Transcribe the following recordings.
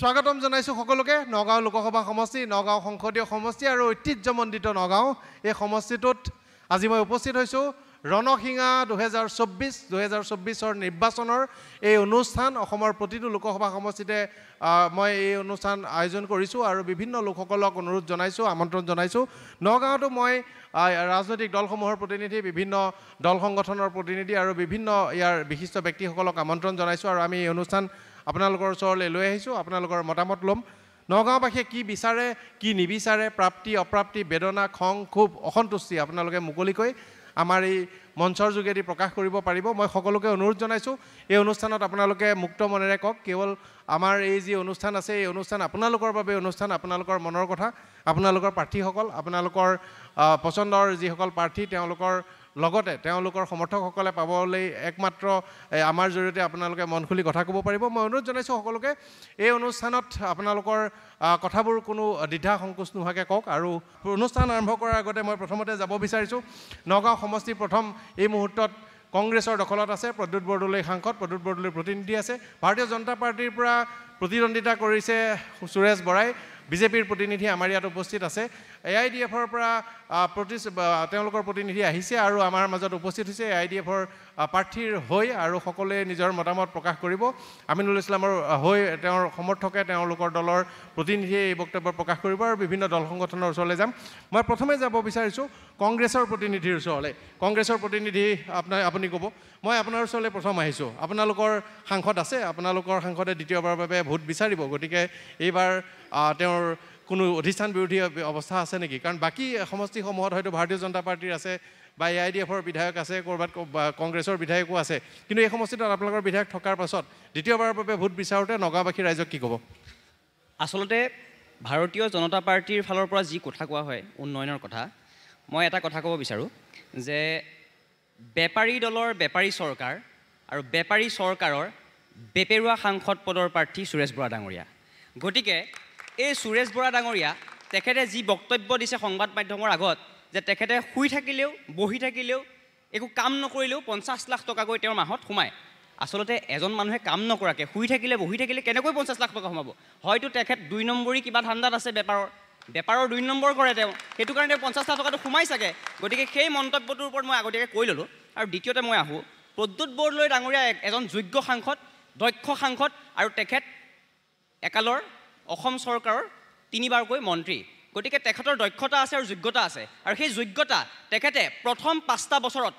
স্বাগতম জানাইছোঁ সকলোকে নগাঁও লোকসভা সমষ্টি নগাঁও সংসদীয় সমষ্টি আৰু ঐতিহ্যমণ্ডিত নগাঁও এই সমষ্টিটোত আজি মই উপস্থিত হৈছোঁ ৰণসিঙা দুহেজাৰ চৌব্বিছ দুহেজাৰ চৌব্বিছৰ নিৰ্বাচনৰ এই অনুষ্ঠান অসমৰ প্ৰতিটো লোকসভা সমষ্টিতে মই এই অনুষ্ঠান আয়োজন কৰিছোঁ আৰু বিভিন্ন লোকসকলক অনুৰোধ জনাইছোঁ আমন্ত্ৰণ জনাইছোঁ নগাঁৱতো মই ৰাজনৈতিক দলসমূহৰ প্ৰতিনিধি বিভিন্ন দল সংগঠনৰ প্ৰতিনিধি আৰু বিভিন্ন ইয়াৰ বিশিষ্ট ব্যক্তিসকলক আমন্ত্ৰণ জনাইছোঁ আৰু আমি এই অনুষ্ঠান আপোনালোকৰ ওচৰলৈ লৈ আহিছোঁ আপোনালোকৰ মতামত ল'ম নগাঁওবাসীয়ে কি বিচাৰে কি নিবিচাৰে প্ৰাপ্তি অপ্ৰাপ্তি বেদনা খং ক্ষোভ অসন্তুষ্টি আপোনালোকে মুকলিকৈ আমাৰ এই মঞ্চৰ যোগেদি প্ৰকাশ কৰিব পাৰিব মই সকলোকে অনুৰোধ জনাইছোঁ এই অনুষ্ঠানত আপোনালোকে মুক্ত মনেৰে কওক কেৱল আমাৰ এই যি অনুষ্ঠান আছে এই অনুষ্ঠান আপোনালোকৰ বাবে অনুষ্ঠান আপোনালোকৰ মনৰ কথা আপোনালোকৰ প্ৰাৰ্থীসকল আপোনালোকৰ পচন্দৰ যিসকল প্ৰাৰ্থী তেওঁলোকৰ লগতে তেওঁলোকৰ সমৰ্থকসকলে পাবলৈ একমাত্ৰ আমাৰ জৰিয়তে আপোনালোকে মন খুলি কথা ক'ব পাৰিব মই অনুৰোধ জনাইছোঁ সকলোকে এই অনুষ্ঠানত আপোনালোকৰ কথাবোৰ কোনো দ্বিধা সংকোচ নোহোৱাকৈ কওক আৰু অনুষ্ঠান আৰম্ভ কৰাৰ আগতে মই প্ৰথমতে যাব বিচাৰিছোঁ নগাঁও সমষ্টি প্ৰথম এই মুহূৰ্তত কংগ্ৰেছৰ দখলত আছে প্ৰদ্যুৎ বৰদলৈ সাংসদ প্ৰদ্যুৎ বৰদলৈ প্ৰতিনিধি আছে ভাৰতীয় জনতা পাৰ্টীৰ পৰা প্ৰতিদ্বন্দ্বিতা কৰিছে সুৰেশ বৰাই বিজেপিৰ প্ৰতিনিধি আমাৰ ইয়াত উপস্থিত আছে এ আই ডি এফৰ পৰা প্ৰতি তেওঁলোকৰ প্ৰতিনিধি আহিছে আৰু আমাৰ মাজত উপস্থিত হৈছে এ আই ডি এফৰ প্ৰাৰ্থীৰ হৈ আৰু সকলোৱে নিজৰ মতামত প্ৰকাশ কৰিব আমিনুল ইছলামৰ হৈ তেওঁৰ সমৰ্থকে তেওঁলোকৰ দলৰ প্ৰতিনিধিয়ে এই বক্তব্য প্ৰকাশ কৰিব আৰু বিভিন্ন দল সংগঠনৰ ওচৰলৈ যাম মই প্ৰথমে যাব বিচাৰিছোঁ কংগ্ৰেছৰ প্ৰতিনিধিৰ ওচৰলৈ কংগ্ৰেছৰ প্ৰতিনিধি আপোনাৰ আপুনি ক'ব মই আপোনাৰ ওচৰলৈ প্ৰথম আহিছোঁ আপোনালোকৰ সাংসদ আছে আপোনালোকৰ সাংসদে দ্বিতীয়বাৰৰ বাবে ভোট বিচাৰিব গতিকে এইবাৰ তেওঁৰ কোনো অধিষ্ঠান বিৰোধী অৱস্থা আছে নেকি কাৰণ বাকী সমষ্টিসমূহত হয়তো ভাৰতীয় জনতা পাৰ্টীৰ আছে বা এ আই ডি এফৰ বিধায়ক আছে ক'ৰবাত কংগ্ৰেছৰ বিধায়কো আছে কিন্তু এই সমষ্টিত আপোনালোকৰ বিধায়ক থকাৰ পাছত দ্বিতীয়বাৰৰ বাবে ভোট বিচাৰোঁতে নগাঁওবাসী ৰাইজক কি ক'ব আচলতে ভাৰতীয় জনতা পাৰ্টীৰ ফালৰ পৰা যি কথা কোৱা হয় উন্নয়নৰ কথা মই এটা কথা ক'ব বিচাৰোঁ যে বেপাৰী দলৰ বেপাৰী চৰকাৰ আৰু বেপাৰী চৰকাৰৰ বেপেৰুৱা সাংসদ পদৰ প্ৰাৰ্থী সুৰেশ বৰা ডাঙৰীয়া গতিকে এই সুৰেশ বৰা ডাঙৰীয়া তেখেতে যি বক্তব্য দিছে সংবাদ মাধ্যমৰ আগত যে তেখেতে শুই থাকিলেও বহি থাকিলেও একো কাম নকৰিলেও পঞ্চাছ লাখ টকাকৈ তেওঁৰ মাহত সোমায় আচলতে এজন মানুহে কাম নকৰাকৈ শুই থাকিলে বহি থাকিলে কেনেকৈ পঞ্চাছ লাখ টকা সোমাব হয়তো তেখেত দুই নম্বৰী কিবা ধান্দাত আছে বেপাৰৰ বেপাৰৰ দুই নম্বৰ কৰে তেওঁ সেইটো কাৰণে তেওঁ পঞ্চাছ লাখ টকাটো সোমাই চাগে গতিকে সেই মন্তব্যটোৰ ওপৰত মই আগতীয়াকৈ কৈ ল'লোঁ আৰু দ্বিতীয়তে মই আহোঁ প্ৰদ্যুৎ বৰদলৈ ডাঙৰীয়া এজন যোগ্য সাংসদ দক্ষ সাংসদ আৰু তেখেত একালৰ অসম চৰকাৰৰ তিনিবাৰকৈ মন্ত্ৰী গতিকে তেখেতৰ দক্ষতা আছে আৰু যোগ্যতা আছে আৰু সেই যোগ্যতা তেখেতে প্ৰথম পাঁচটা বছৰত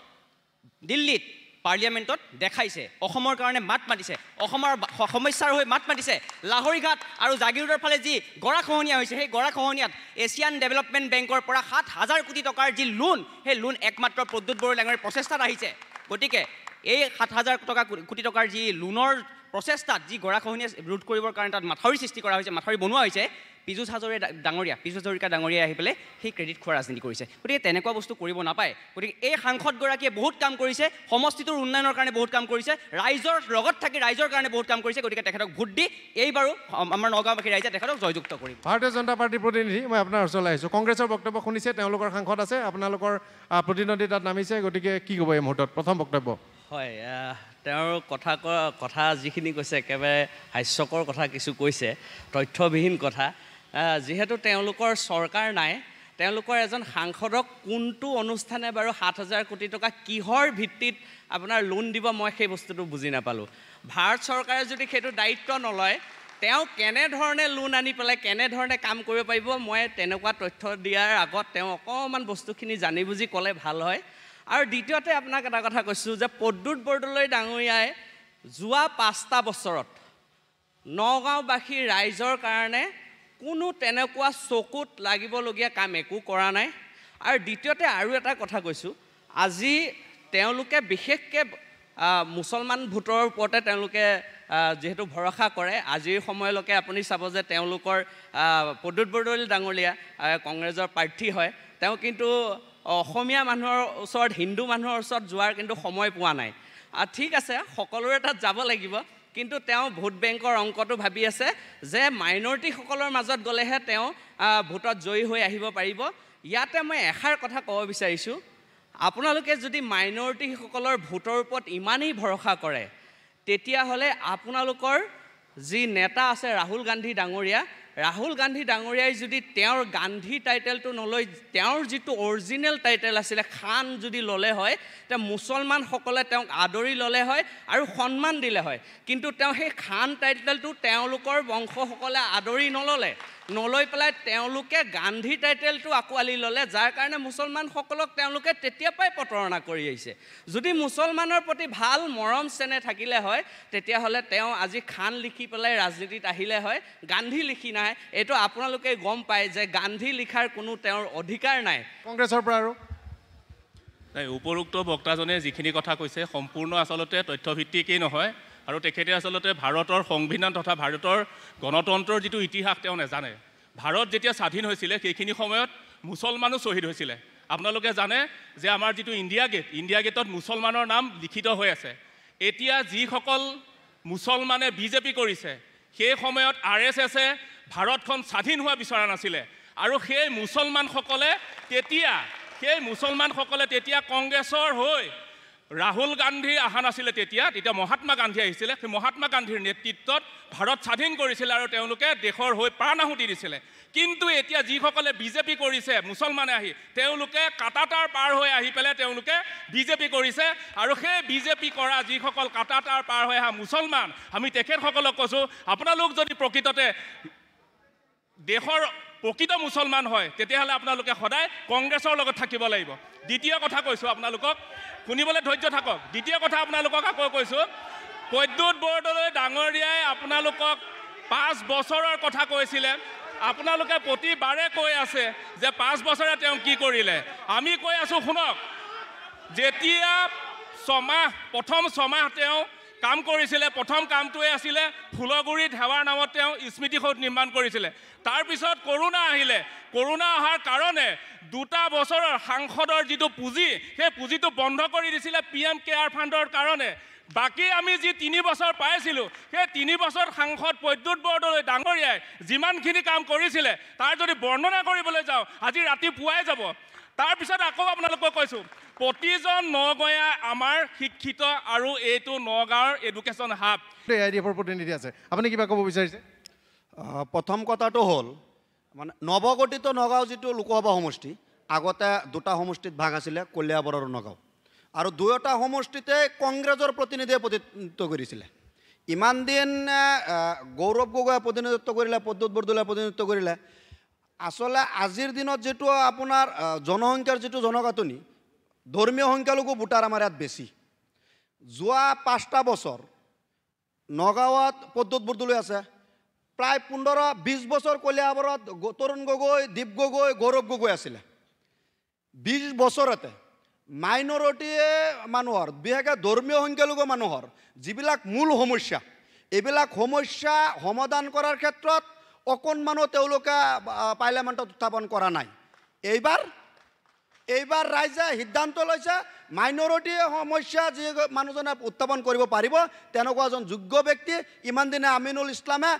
দিল্লীত পাৰ্লিয়ামেণ্টত দেখাইছে অসমৰ কাৰণে মাত মাতিছে অসমৰ সমস্যাৰ হৈ মাত মাতিছে লাহৰিঘাট আৰু জাগিৰোডৰ ফালে যি গৰাখহনীয়া হৈছে সেই গৰাখহনীয়াত এছিয়ান ডেভেলপমেণ্ট বেংকৰ পৰা সাত হাজাৰ কোটি টকাৰ যি লোন সেই লোন একমাত্ৰ প্ৰদ্যুৎ বড়ো ডাঙৰীৰ প্ৰচেষ্টাত আহিছে গতিকে এই সাত হাজাৰ টকা কোটি টকাৰ যি লোনৰ প্ৰচেষ্টাত যি গৰাখহনীয়া ৰোধ কৰিবৰ কাৰণে তাত মাথাউৰি সৃষ্টি কৰা হৈছে মাথাউৰি বনোৱা হৈছে পিজু হাজৰিকা ডাঙৰীয়া পিজু হাজৰিকা ডাঙৰীয়া আহি পেলাই সেই ক্ৰেডিট খোৱা ৰাজনীতি কৰিছে গতিকে তেনেকুৱা বস্তু কৰিব নাপায় গতিকে এই সাংসদগৰাকীয়ে বহুত কাম কৰিছে সমষ্টিটোৰ উন্নয়নৰ কাৰণে বহুত কাম কৰিছে ৰাইজৰ লগত থাকি ৰাইজৰ কাৰণে বহুত কাম কৰিছে গতিকে তেখেতক ভোট দি এইবাৰো আমাৰ নগাঁওবাসী ৰাইজে তেখেতক জয়যুক্ত কৰিব ভাৰতীয় জনতা পাৰ্টীৰ প্ৰতিনিধি মই আপোনাৰ ওচৰলৈ আহিছোঁ কংগ্ৰেছৰ বক্তব্য শুনিছে তেওঁলোকৰ সাংসদ আছে আপোনালোকৰ তাত নামিছে গতিকে কি ক'ব এই মুহূৰ্তত প্ৰথম বক্তব্য হয় তেওঁৰ কথা কথা যিখিনি কৈছে একেবাৰে হাস্যকৰ কথা কিছু কৈছে তথ্যবিহীন কথা যিহেতু তেওঁলোকৰ চৰকাৰ নাই তেওঁলোকৰ এজন সাংসদক কোনটো অনুষ্ঠানে বাৰু সাত হাজাৰ কোটি টকা কিহৰ ভিত্তিত আপোনাৰ লোন দিব মই সেই বস্তুটো বুজি নাপালোঁ ভাৰত চৰকাৰে যদি সেইটো দায়িত্ব নলয় তেওঁ কেনেধৰণে লোন আনি পেলাই কেনেধৰণে কাম কৰিব পাৰিব মই তেনেকুৱা তথ্য দিয়াৰ আগত তেওঁ অকণমান বস্তুখিনি জানি বুজি ক'লে ভাল হয় আৰু দ্বিতীয়তে আপোনাক এটা কথা কৈছোঁ যে পদ্যুত বৰদলৈ ডাঙৰীয়াই যোৱা পাঁচটা বছৰত নগাঁওবাসীৰ ৰাইজৰ কাৰণে কোনো তেনেকুৱা চকুত লাগিবলগীয়া কাম একো কৰা নাই আৰু দ্বিতীয়তে আৰু এটা কথা কৈছোঁ আজি তেওঁলোকে বিশেষকৈ মুছলমান ভোটৰ ওপৰতে তেওঁলোকে যিহেতু ভৰসা কৰে আজিৰ সময়লৈকে আপুনি চাব যে তেওঁলোকৰ পদ্যুৎ বৰদলৈ ডাঙৰীয়া কংগ্ৰেছৰ প্ৰাৰ্থী হয় তেওঁ কিন্তু অসমীয়া মানুহৰ ওচৰত হিন্দু মানুহৰ ওচৰত যোৱাৰ কিন্তু সময় পোৱা নাই ঠিক আছে সকলোৰে তাত যাব লাগিব কিন্তু তেওঁ ভোট বেংকৰ অংকটো ভাবি আছে যে মাইনৰিটিসকলৰ মাজত গ'লেহে তেওঁ ভোটত জয়ী হৈ আহিব পাৰিব ইয়াতে মই এষাৰ কথা ক'ব বিচাৰিছোঁ আপোনালোকে যদি মাইনৰিটিসকলৰ ভোটৰ ওপৰত ইমানেই ভৰসা কৰে তেতিয়াহ'লে আপোনালোকৰ যি নেতা আছে ৰাহুল গান্ধী ডাঙৰীয়া ৰাহুল গান্ধী ডাঙৰীয়াই যদি তেওঁৰ গান্ধী টাইটেলটো নলৈ তেওঁৰ যিটো অৰিজিনেল টাইটেল আছিলে খান যদি ল'লে হয় তে মুছলমানসকলে তেওঁক আদৰি ল'লে হয় আৰু সন্মান দিলে হয় কিন্তু তেওঁ সেই খান টাইটেলটো তেওঁলোকৰ বংশসকলে আদৰি নল'লে নলৈ পেলাই তেওঁলোকে গান্ধী টাইটেলটো আঁকোৱালি ল'লে যাৰ কাৰণে মুছলমানসকলক তেওঁলোকে তেতিয়াৰ পৰাই প্ৰতাৰণা কৰি আহিছে যদি মুছলমানৰ প্ৰতি ভাল মৰম চেনে থাকিলে হয় তেতিয়াহ'লে তেওঁ আজি খান লিখি পেলাই ৰাজনীতিত আহিলে হয় গান্ধী লিখি নাহে এইটো আপোনালোকে গম পায় যে গান্ধী লিখাৰ কোনো তেওঁৰ অধিকাৰ নাই কংগ্ৰেছৰ পৰা আৰু নাই উপৰোক্ত বক্তাজনে যিখিনি কথা কৈছে সম্পূৰ্ণ আচলতে তথ্যভিত্তিকেই নহয় আৰু তেখেতে আচলতে ভাৰতৰ সংবিধান তথা ভাৰতৰ গণতন্ত্ৰৰ যিটো ইতিহাস তেওঁ নেজানে ভাৰত যেতিয়া স্বাধীন হৈছিলে সেইখিনি সময়ত মুছলমানো শ্বহীদ হৈছিলে আপোনালোকে জানে যে আমাৰ যিটো ইণ্ডিয়া গেট ইণ্ডিয়া গেটত মুছলমানৰ নাম লিখিত হৈ আছে এতিয়া যিসকল মুছলমানে বিজেপি কৰিছে সেই সময়ত আৰ এছ এছে ভাৰতখন স্বাধীন হোৱা বিচৰা নাছিলে আৰু সেই মুছলমানসকলে তেতিয়া সেই মুছলমানসকলে তেতিয়া কংগ্ৰেছৰ হৈ ৰাহুল গান্ধী অহা নাছিলে তেতিয়া তেতিয়া মহাত্মা গান্ধী আহিছিলে সেই মহাত্মা গান্ধীৰ নেতৃত্বত ভাৰত স্বাধীন কৰিছিলে আৰু তেওঁলোকে দেশৰ হৈ প্ৰাণ আহুতি দিছিলে কিন্তু এতিয়া যিসকলে বিজেপি কৰিছে মুছলমানে আহি তেওঁলোকে কাটাতাৰ পাৰ হৈ আহি পেলাই তেওঁলোকে বিজেপি কৰিছে আৰু সেই বিজেপি কৰা যিসকল কাটাতাৰ পাৰ হৈ অহা মুছলমান আমি তেখেতসকলক কৈছোঁ আপোনালোক যদি প্ৰকৃততে দেশৰ প্ৰকৃত মুছলমান হয় তেতিয়াহ'লে আপোনালোকে সদায় কংগ্ৰেছৰ লগত থাকিব লাগিব দ্বিতীয় কথা কৈছোঁ আপোনালোকক শুনিবলৈ ধৈৰ্য থাকক দ্বিতীয় কথা আপোনালোকক আকৌ কৈছোঁ প্ৰদ্যুৎ বৰদলৈ ডাঙৰীয়াই আপোনালোকক পাঁচ বছৰৰ কথা কৈছিলে আপোনালোকে প্ৰতিবাৰে কৈ আছে যে পাঁচ বছৰে তেওঁ কি কৰিলে আমি কৈ আছোঁ শুনক যেতিয়া ছমাহ প্ৰথম ছমাহ তেওঁ কাম কৰিছিলে প্ৰথম কামটোৱে আছিলে ফুলগুৰিত সেৱাৰ নামত তেওঁ স্মৃতিসৌধ নিৰ্মাণ কৰিছিলে তাৰপিছত কৰোণা আহিলে কৰোণা অহাৰ কাৰণে দুটা বছৰৰ সাংসদৰ যিটো পুঁজি সেই পুঁজিটো বন্ধ কৰি দিছিলে পি এম কেয়াৰ ফাণ্ডৰ কাৰণে বাকী আমি যি তিনি বছৰ পাইছিলোঁ সেই তিনি বছৰ সাংসদ প্ৰদ্যুৎ বৰদলৈ ডাঙৰীয়াই যিমানখিনি কাম কৰিছিলে তাৰ যদি বৰ্ণনা কৰিবলৈ যাওঁ আজি ৰাতি পুৱাই যাব তাৰপিছত আকৌ আপোনালোকক কৈছোঁ প্ৰতিজন নগঞা আমাৰ শিক্ষিত আৰু এইটো নগাঁৱৰ education hub A I D এফৰ প্ৰতিনিধি আছে আপুনি কিবা ক'ব বিচাৰিছে প্ৰথম কথাটো হ'ল মানে নৱগঠিত নগাঁও যিটো লোকসভা সমষ্টি আগতে দুটা সমষ্টিত ভাগ আছিলে কলিয়াবৰ আৰু নগাঁও আৰু দুয়োটা সমষ্টিতে কংগ্ৰেছৰ প্ৰতিনিধিয়ে প্ৰতিনিধিত্ব কৰিছিলে ইমান দিন গৌৰৱ গগৈয়ে প্ৰতিনিধিত্ব কৰিলে পদ্যুত বৰদলৈ প্ৰতিনিধিত্ব কৰিলে আচলতে আজিৰ দিনত যিটো আপোনাৰ জনসংখ্যাৰ যিটো জনগাঁথনি ধৰ্মীয় সংখ্যালঘু ভোটাৰ আমাৰ ইয়াত বেছি যোৱা পাঁচটা বছৰ নগাঁৱত পদ্ধত বৰদলৈ আছে প্ৰায় পোন্ধৰ বিছ বছৰ কলিয়াবৰত তৰুণ গগৈ দীপ গগৈ গৌৰৱ গগৈ আছিলে বিছ বছৰতে মাইনৰিটিয়ে মানুহৰ বিশেষকৈ ধৰ্মীয় সংখ্যালঘু মানুহৰ যিবিলাক মূল সমস্যা এইবিলাক সমস্যা সমাধান কৰাৰ ক্ষেত্ৰত অকণমানো তেওঁলোকে পাৰ্লিয়ামেণ্টত উত্থাপন কৰা নাই এইবাৰ এইবাৰ ৰাইজে সিদ্ধান্ত লৈছে মাইনৰিটিৰ সমস্যা যি মানুহজনে উত্থাপন কৰিব পাৰিব তেনেকুৱা এজন যোগ্য ব্যক্তি ইমান দিনে আমিনুল ইছলামে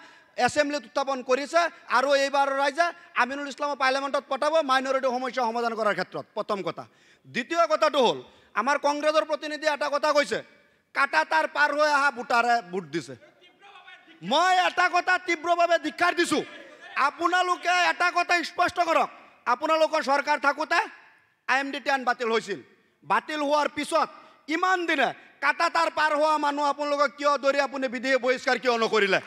এছেম্বলিত উত্থাপন কৰিছে আৰু এইবাৰ ৰাইজে আমিনুল ইছলামক পাৰ্লিয়ামেণ্টত পঠাব মাইনৰিটি সমস্যা সমাধান কৰাৰ ক্ষেত্ৰত প্ৰথম কথা দ্বিতীয় কথাটো হ'ল আমাৰ কংগ্ৰেছৰ প্ৰতিনিধিয়ে এটা কথা কৈছে কাটা তাৰ পাৰ হৈ অহা ভোটাৰে ভোট দিছে মই এটা কথা তীব্ৰভাৱে ধিক্ষাৰ দিছোঁ আপোনালোকে এটা কথা স্পষ্ট কৰক আপোনালোকৰ চৰকাৰ থাকোঁতে আই এম ডি টি বাতিল হৈছিল বাতিল হোৱাৰ পিছত ইমান দিনে কাটা তাৰ পাৰ হোৱা মানুহ আপোনালোকক কিয় দৰি আপুনি বিধি বহিষ্কাৰ কিয় নকৰিলে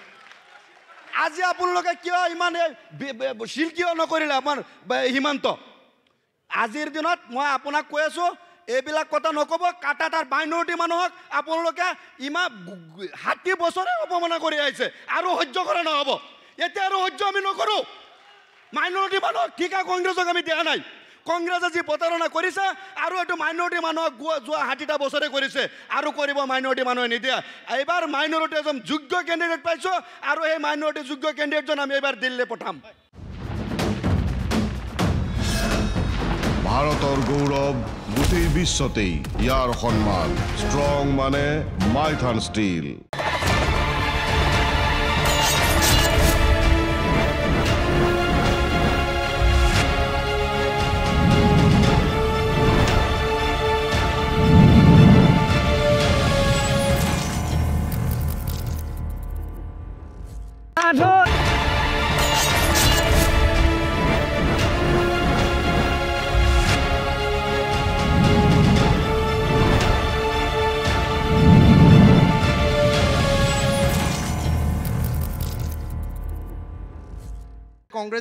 আজি আপোনালোকে কিয় ইমান শিল কিয় নকৰিলে আমাৰ সীমান্ত আজিৰ দিনত মই আপোনাক কৈ আছোঁ এইবিলাক কথা নক'ব কাটা তাৰ মাইনৰিটি মানুহক আপোনালোকে ইমান ষাঠি বছৰে অপমানা কৰি আহিছে আৰু সহ্য কৰা নহ'ব এতিয়া আৰু সহ্য আমি নকৰোঁ মাইনৰিটি মানুহক ঠিকা কংগ্ৰেছক আমি দিয়া নাই কংগ্ৰেছে যি প্ৰতাৰণা কৰিছে আৰু এইটো মাইনৰিটি মানুহক যোৱা ষাঠিটা বছৰে কৰিছে আৰু কৰিব মাইনৰিটি মানুহে নিদিয়া এইবাৰ মাইনৰিটি এজন যোগ্য কেণ্ডিডেট পাইছো আৰু সেই মাইনৰিটি যোগ্য কেণ্ডিডেটজন আমি এইবাৰ দিল্লী পঠাম ভাৰতৰ গৌৰৱ গোটেই বিশ্বতেই ইয়াৰ সন্মান ষ্ট্ৰং মানে মাইথান ষ্টীল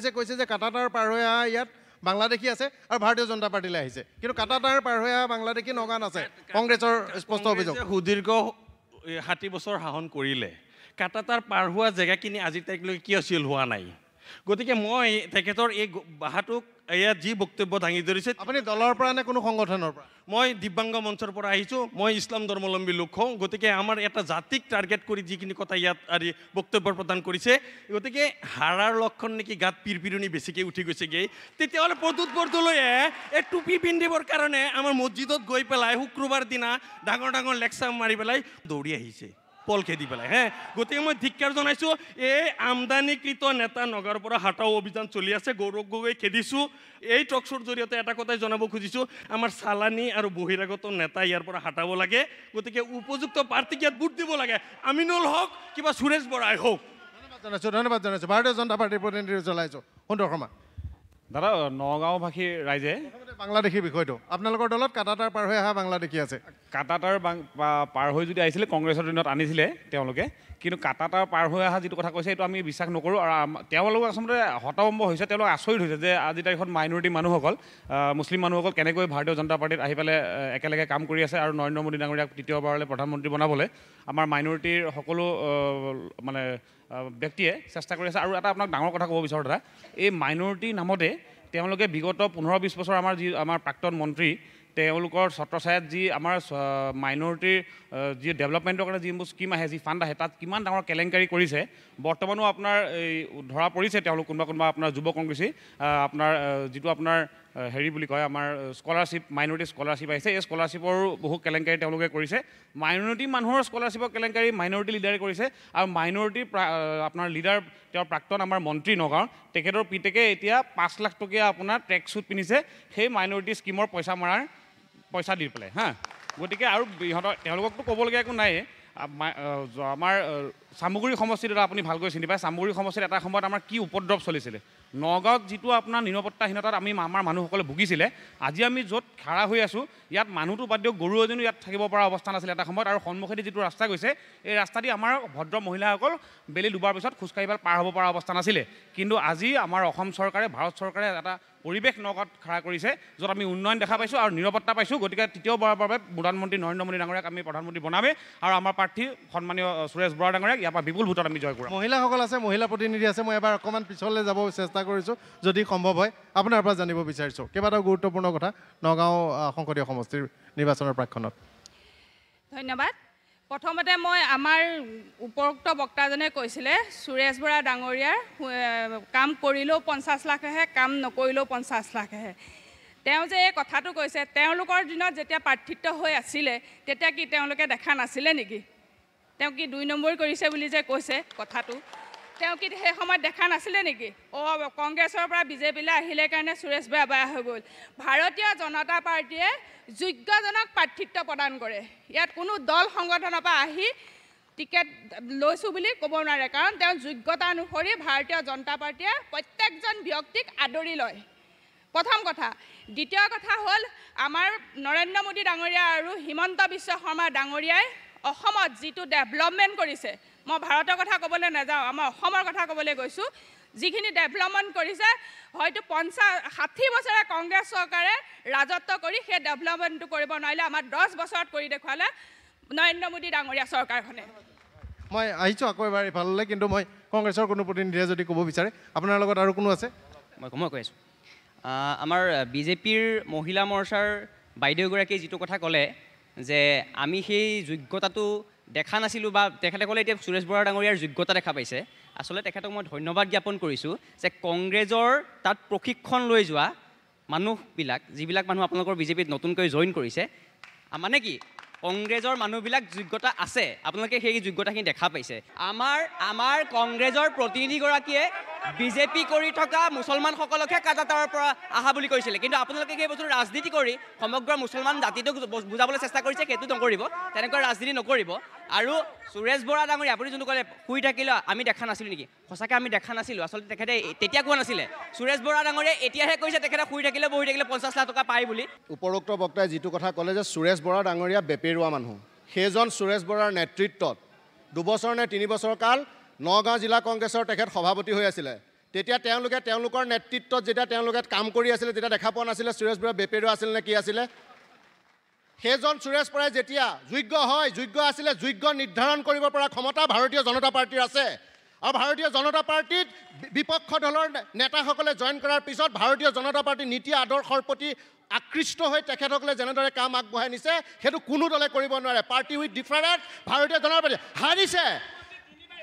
আছে কৈছে যে কাটাতাৰ পাৰ হৈ অহা ইয়াত বাংলাদেশী আছে আৰু ভাৰতীয় জনতা পাৰ্টিলৈ আহিছে কিন্তু কাটাতাৰ পাৰ হৈ অহা বাংলাদেশী নগা আছে কংগ্ৰেছৰ স্পষ্ট অভিযোগ সুদীৰ্ঘ ষাঠি বছৰ শাসন কৰিলে কাটাতাৰ পাৰ হোৱা জেগাখিনি আজিৰ তাৰিখলৈকে কিয় চিল হোৱা নাই গতিকে মই তেখেতৰ এই বাহাটোক এয়া যি বক্তব্য দাঙি ধৰিছে আপুনি দলৰ পৰা নে কোনো সংগঠনৰ পৰা মই দিব্যাংগ মঞ্চৰ পৰা আহিছোঁ মই ইছলাম ধৰ্মাৱলম্বী লোক হওঁ গতিকে আমাৰ এটা জাতিক টাৰ্গেট কৰি যিখিনি কথা ইয়াত আৰু বক্তব্য প্ৰদান কৰিছে গতিকে হাৰাৰ লক্ষণ নেকি গাত পিৰপিৰণি বেছিকৈ উঠি গৈছেগৈ তেতিয়াহ'লে প্ৰদ্যুৎ বৰদলৈয়ে এই টুপি পিন্ধিবৰ কাৰণে আমাৰ মছজিদত গৈ পেলাই শুক্ৰবাৰ দিনা ডাঙৰ ডাঙৰ লেকচাৰ মাৰি পেলাই দৌৰি আহিছে পল খেদি পেলায় হ্যাঁ গতি মই ধিক্ষার জানাইছো এই আমদানিকৃত নেতা নগরপরা হাটাও অভিযান চলি আছে গৌরব গগৈ খেদিছো এই টকশোর জড়িয়ে এটা কথাই জানাব খুঁজিছো আমার সালানি আর বহিরাগত নেতা ইয়ারপরা হাটাব লাগে গতি উপযুক্ত প্রার্থীকে ইয়াত ভোট দিব লাগে আমিনুল হক কিবা সুরেশ বরাই হোক জানাইছো ধন্যবাদ জানাইছো ভারতীয় জনতা পার্টির প্রতিনিধি চলাইছো সুন্দর শর্মা দাদা নগাঁওবাসী রাইজে বাংলাদেশীৰ বিষয়টো আপোনালোকৰ দলত কাটাতাৰ পাৰ হৈ অহা বাংলাদেশী আছে কাটাতাৰ পাৰ হৈ যদি আহিছিলে কংগ্ৰেছৰ দিনত আনিছিলে তেওঁলোকে কিন্তু কাটাতাৰ পাৰ হৈ অহা যিটো কথা কৈছে সেইটো আমি বিশ্বাস নকৰোঁ আৰু তেওঁলোক আচলতে হতম্ব হৈছে তেওঁলোক আচৰিত হৈছে যে আজি তাৰিখত মাইনৰিটি মানুহসকল মুছলিম মানুহসকল কেনেকৈ ভাৰতীয় জনতা পাৰ্টীত আহি পেলাই একেলগে কাম কৰি আছে আৰু নৰেন্দ্ৰ মোদী ডাঙৰীয়াক তৃতীয়বাৰলৈ প্ৰধানমন্ত্ৰী বনাবলৈ আমাৰ মাইনৰিটিৰ সকলো মানে ব্যক্তিয়ে চেষ্টা কৰি আছে আৰু এটা আপোনাক ডাঙৰ কথা ক'ব বিচাৰোঁ দাদা এই মাইনৰিটিৰ নামতে তেওঁলোকে বিগত পোন্ধৰ বিছ বছৰ আমাৰ যি আমাৰ প্ৰাক্তন মন্ত্ৰী তেওঁলোকৰ ছত্ৰ ছায়াত যি আমাৰ মাইনৰিটিৰ যি ডেভেলপমেণ্টৰ কাৰণে যিবোৰ স্কীম আহে যি ফাণ্ড আহে তাত কিমান ডাঙৰ কেলেংকাৰী কৰিছে বৰ্তমানো আপোনাৰ এই ধৰা পৰিছে তেওঁলোক কোনোবা কোনোবা আপোনাৰ যুৱ কংগ্ৰেছী আপোনাৰ যিটো আপোনাৰ হেৰি বুলি কয় আমাৰ স্কলাৰশ্বিপ মাইনৰিটি স্কলাৰশ্বিপ আহিছে এই স্কলাৰশ্বিপৰো বহু কেলেংকাৰী তেওঁলোকে কৰিছে মাইনৰিটি মানুহৰ স্কলাৰশ্বিপৰ কেলেংকাৰী মাইনৰিটি লিডাৰে কৰিছে আৰু মাইনৰিটি আপোনাৰ লিডাৰ তেওঁৰ প্ৰাক্তন আমাৰ মন্ত্ৰী নগাঁও তেখেতৰ পিতেকে এতিয়া পাঁচ লাখ টকীয়া আপোনাৰ ট্ৰেক শ্বুট পিন্ধিছে সেই মাইনৰিটি স্কিমৰ পইচা মৰাৰ পইচা দি পেলাই হা গতিকে আৰু ইহঁতৰ তেওঁলোককতো ক'বলগীয়া একো নাই আমাৰ চামগুৰি সমষ্টিত এটা আপুনি ভালকৈ চিনি পায় চামগুৰি সমষ্টিত এটা সময়ত আমাৰ কি উপদ্ৰৱ চলিছিলে নগাঁৱত যিটো আপোনাৰ নিৰাপত্তাহীনতাত আমি আমাৰ মানুহসকলে ভুগিছিলে আজি আমি য'ত খাৰা হৈ আছোঁ ইয়াত মানুহটো বাদ দিয়ক গৰু এজনো ইয়াত থাকিব পৰা অৱস্থা নাছিলে এটা সময়ত আৰু সন্মুখেদি যিটো ৰাস্তা গৈছে এই ৰাস্তাদি আমাৰ ভদ্ৰ মহিলাসকল বেলি ডুবাৰ পিছত খোজকাঢ়িবলৈ পাৰ হ'ব পৰা অৱস্থা নাছিলে কিন্তু আজি আমাৰ অসম চৰকাৰে ভাৰত চৰকাৰে এটা পৰিৱেশ নগাঁৱত খাৰা কৰিছে য'ত আমি উন্নয়ন দেখা পাইছোঁ আৰু নিৰাপত্তা পাইছোঁ গতিকে তৃতীয়বাৰৰ বাবে প্ৰধানমন্ত্ৰী নৰেন্দ্ৰ মোদী ডাঙৰীয়াক আমি প্ৰধানমন্ত্ৰী বনামেই আৰু আমাৰ প্ৰাৰ্থী সন্মানীয় সুৰেশ বৰা ডাঙৰীয়াক ইয়াৰ পৰা বিপুল ভোটত আমি জয় কৰোঁ মহিলাসকল আছে মহিলা প্ৰতিনিধি আছে মই এবাৰ অকণমান পিছলৈ যাব চেষ্টা কৰিছোঁ যদি সম্ভৱ হয় আপোনাৰ পৰা জানিব বিচাৰিছোঁ কেইবাটাও গুৰুত্বপূৰ্ণ কথা নগাঁও সংসদীয় সমষ্টিৰ নিৰ্বাচনৰ প্ৰাক্ষণত ধন্যবাদ প্ৰথমতে মই আমাৰ উপৰোক্ত বক্তাজনে কৈছিলে সুৰেশ বৰা ডাঙৰীয়াৰ কাম কৰিলেও পঞ্চাছ লাখেহে কাম নকৰিলেও পঞ্চাছ লাখেহে তেওঁ যে এই কথাটো কৈছে তেওঁলোকৰ দিনত যেতিয়া প্ৰাৰ্থিত্ব হৈ আছিলে তেতিয়া কি তেওঁলোকে দেখা নাছিলে নেকি তেওঁ কি দুই নম্বৰ কৰিছে বুলি যে কৈছে কথাটো তেওঁ কি সেই সময়ত দেখা নাছিলে নেকি অ' কংগ্ৰেছৰ পৰা বিজেপিলৈ আহিলে কাৰণে সুৰেশ বৰা বেয়া হৈ গ'ল ভাৰতীয় জনতা পাৰ্টীয়ে যোগ্যজনক প্ৰাৰ্থিত্ব প্ৰদান কৰে ইয়াত কোনো দল সংগঠনৰ পৰা আহি টিকেট লৈছোঁ বুলি ক'ব নোৱাৰে কাৰণ তেওঁ যোগ্যতা অনুসৰি ভাৰতীয় জনতা পাৰ্টীয়ে প্ৰত্যেকজন ব্যক্তিক আদৰি লয় প্ৰথম কথা দ্বিতীয় কথা হ'ল আমাৰ নৰেন্দ্ৰ মোদী ডাঙৰীয়া আৰু হিমন্ত বিশ্ব শৰ্মা ডাঙৰীয়াই অসমত যিটো ডেভেলপমেণ্ট কৰিছে মই ভাৰতৰ কথা ক'বলৈ নাযাওঁ আমাৰ অসমৰ কথা ক'বলৈ গৈছোঁ যিখিনি ডেভেলপমেণ্ট কৰিছে হয়তো পঞ্চাছ ষাঠি বছৰে কংগ্ৰেছ চৰকাৰে ৰাজত্ব কৰি সেই ডেভেলপমেণ্টটো কৰিব নোৱাৰিলে আমাৰ দহ বছৰত কৰি দেখুৱালে নৰেন্দ্ৰ মোদী ডাঙৰীয়া চৰকাৰখনে মই আহিছোঁ আকৌ এবাৰ ইফাললৈ কিন্তু মই কংগ্ৰেছৰ কোনো প্ৰতিনিধিয়ে যদি ক'ব বিচাৰে আপোনাৰ লগত আৰু কোনো আছে মই মই কৈ আছোঁ আমাৰ বিজেপিৰ মহিলা মৰ্চাৰ বাইদেউগৰাকীয়ে যিটো কথা ক'লে যে আমি সেই যোগ্যতাটো দেখা নাছিলোঁ বা তেখেতসকলে এতিয়া সুৰেশ বৰা ডাঙৰীয়াৰ যোগ্যতা দেখা পাইছে আচলতে তেখেতক মই ধন্যবাদ জ্ঞাপন কৰিছোঁ যে কংগ্ৰেছৰ তাত প্ৰশিক্ষণ লৈ যোৱা মানুহবিলাক যিবিলাক মানুহ আপোনালোকৰ বিজেপিত নতুনকৈ জইন কৰিছে মানে কি কংগ্ৰেছৰ মানুহবিলাক যোগ্যতা আছে আপোনালোকে সেই যোগ্যতাখিনি দেখা পাইছে আমাৰ আমাৰ কংগ্ৰেছৰ প্ৰতিনিধিগৰাকীয়ে বিজেপি কৰি থকা মুছলমানসকলকহে কাজাটাৰ পৰা অহা বুলি কৈছিলে কিন্তু আপোনালোকে সেই বস্তুটো ৰাজনীতি কৰি সমগ্ৰ মুছলমান জাতিটোক বুজাবলৈ চেষ্টা কৰিছে সেইটো নকৰিব তেনেকুৱা ৰাজনীতি নকৰিব আৰু সুৰেশ বৰা ডাঙৰীয়া আপুনি যোনটো ক'লে শুই থাকিলে আমি দেখা নাছিলোঁ নেকি সঁচাকৈ আমি দেখা নাছিলোঁ আচলতে তেখেতে তেতিয়া কোৱা নাছিলে সুৰেশ বৰা ডাঙৰীয়াই এতিয়াহে কৈছে তেখেতে শুই থাকিলে বহি থাকিলে পঞ্চাছ লাখ টকা পায় বুলি উপৰোক্ত বক্তাই যিটো কথা ক'লে যে সুৰেশ বৰা ডাঙৰীয়া বেপেৰুৱা মানুহ সেইজন সুৰেশ বৰাৰ নেতৃত্বত দুবছৰ নে তিনি বছৰ কাল নগাঁও জিলা কংগ্ৰেছৰ তেখেত সভাপতি হৈ আছিলে তেতিয়া তেওঁলোকে তেওঁলোকৰ নেতৃত্বত যেতিয়া তেওঁলোকে কাম কৰি আছিলে তেতিয়া দেখা পোৱা নাছিলে সুৰেশ বৰা বেপেৰুৱা আছিল নে কি আছিলে সেইজন সুৰেশ বৰাই যেতিয়া যোগ্য হয় যোগ্য আছিলে যোগ্য নিৰ্ধাৰণ কৰিব পৰা ক্ষমতা ভাৰতীয় জনতা পাৰ্টীৰ আছে আৰু ভাৰতীয় জনতা পাৰ্টীত বিপক্ষ দলৰ নেতাসকলে জইন কৰাৰ পিছত ভাৰতীয় জনতা পাৰ্টীৰ নীতি আদৰ্শৰ প্ৰতি আকৃষ্ট হৈ তেখেতসকলে যেনেদৰে কাম আগবঢ়াই নিছে সেইটো কোনো দলে কৰিব নোৱাৰে পাৰ্টি উইথ ডিফাৰেণ্ট ভাৰতীয় জনতা পাৰ্টী হাৰিছে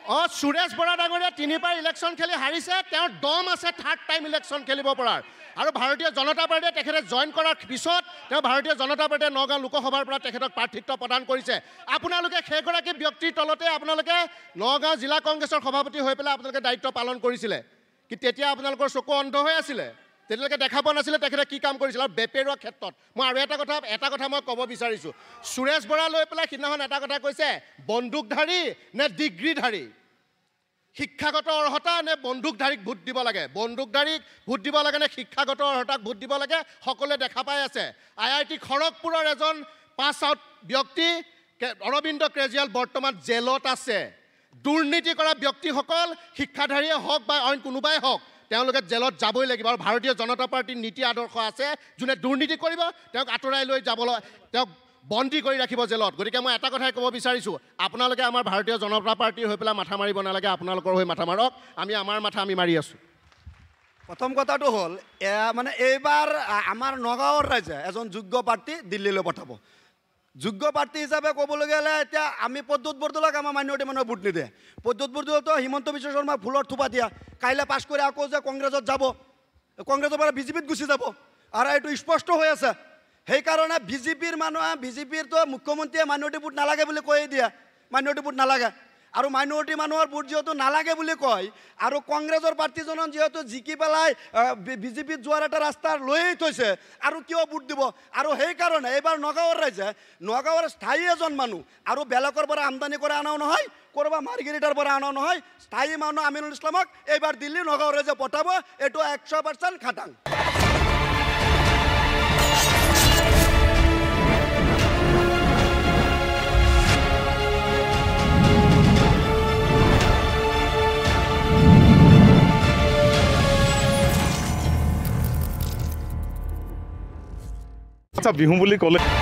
অঁ সুৰেশ বৰা ডাঙৰীয়া তিনিবাৰ ইলেকশ্যন খেলি হাৰিছে তেওঁৰ দম আছে থাৰ্ড টাইম ইলেকশ্যন খেলিব পৰাৰ আৰু ভাৰতীয় জনতা পাৰ্টীয়ে তেখেতে জইন কৰাৰ পিছত তেওঁ ভাৰতীয় জনতা পাৰ্টীয়ে নগাঁও লোকসভাৰ পৰা তেখেতক প্ৰাৰ্থিত্ব প্ৰদান কৰিছে আপোনালোকে সেইগৰাকী ব্যক্তিৰ তলতে আপোনালোকে নগাঁও জিলা কংগ্ৰেছৰ সভাপতি হৈ পেলাই আপোনালোকে দায়িত্ব পালন কৰিছিলে কি তেতিয়া আপোনালোকৰ চকু অন্ধ হৈ আছিলে তেতিয়ালৈকে দেখা পোৱা নাছিলে তেখেতে কি কাম কৰিছিল আৰু বেপেৰুৱা ক্ষেত্ৰত মই আৰু এটা কথা এটা কথা মই ক'ব বিচাৰিছোঁ সুৰেশ বৰা লৈ পেলাই সিদিনাখন এটা কথা কৈছে বন্দুকধাৰী নে ডিগ্ৰীধাৰী শিক্ষাগত অৰ্হতা নে বন্দুকধাৰীক ভোট দিব লাগে বন্দুকধাৰীক ভোট দিব লাগে নে শিক্ষাগত অৰ্হতাক ভোট দিব লাগে সকলোৱে দেখা পাই আছে আই আই টি খড়গপুৰৰ এজন পাছ আউট ব্যক্তি অৰবিন্দ কেজৰিৱাল বৰ্তমান জেলত আছে দুৰ্নীতি কৰা ব্যক্তিসকল শিক্ষাধাৰীয়ে হওক বা অইন কোনোবাই হওক তেওঁলোকে জেলত যাবই লাগিব আৰু ভাৰতীয় জনতা পাৰ্টীৰ নীতি আদৰ্শ আছে যোনে দুৰ্নীতি কৰিব তেওঁক আঁতৰাই লৈ যাবলৈ তেওঁক বন্দী কৰি ৰাখিব জেলত গতিকে মই এটা কথাই ক'ব বিচাৰিছোঁ আপোনালোকে আমাৰ ভাৰতীয় জনতা পাৰ্টীৰ হৈ পেলাই মাথা মাৰিব নালাগে আপোনালোকৰ হৈ মাথা মাৰক আমি আমাৰ মাথা আমি মাৰি আছোঁ প্ৰথম কথাটো হ'ল মানে এইবাৰ আমাৰ নগাঁৱৰ ৰাইজে এজন যোগ্য প্ৰাৰ্থী দিল্লীলৈ পঠাব যোগ্য প্ৰাৰ্থী হিচাপে ক'বলগীয়া হ'লে এতিয়া আমি প্ৰদ্যুৎ বৰদলাক আমাৰ মান্যতে মানুহে ভোট নিদিয়ে প্ৰদ্যুৎ বৰদলাকতো হিমন্ত বিশ্ব শৰ্মা ফুলৰ থোপা দিয়া কাইলৈ পাছ কৰি আকৌ যে কংগ্ৰেছত যাব কংগ্ৰেছৰ পৰা বিজেপিত গুচি যাব আৰু এইটো স্পষ্ট হৈ আছে সেইকাৰণে বিজেপিৰ মানুহে বিজেপিৰতো মুখ্যমন্ত্ৰীয়ে মান্যতি ভোট নালাগে বুলি কৈয়ে দিয়ে মান্যতি ভোট নালাগে আৰু মাইনৰিটি মানুহৰ ভোট যিহেতু নালাগে বুলি কয় আৰু কংগ্ৰেছৰ প্ৰাৰ্থীজনক যিহেতু জিকি পেলাই বিজেপিত যোৱাৰ এটা ৰাস্তা লৈয়ে থৈছে আৰু কিয় ভোট দিব আৰু সেইকাৰণে এইবাৰ নগাঁৱৰ ৰাইজে নগাঁৱৰ স্থায়ী এজন মানুহ আৰু বেলেগৰ পৰা আমদানি কৰা অনাও নহয় ক'ৰবাত মাৰ্গেৰিটাৰ পৰা অনাও নহয় স্থায়ী মানুহ আমিনুল ইছলামক এইবাৰ দিল্লী নগাঁৱৰ ৰাইজে পঠাব এইটো একশ পাৰ্চেণ্ট খাটাং আচ্ছা বিহু বুলি ক'লে বিৰতিৰ পিছত স্বাগতম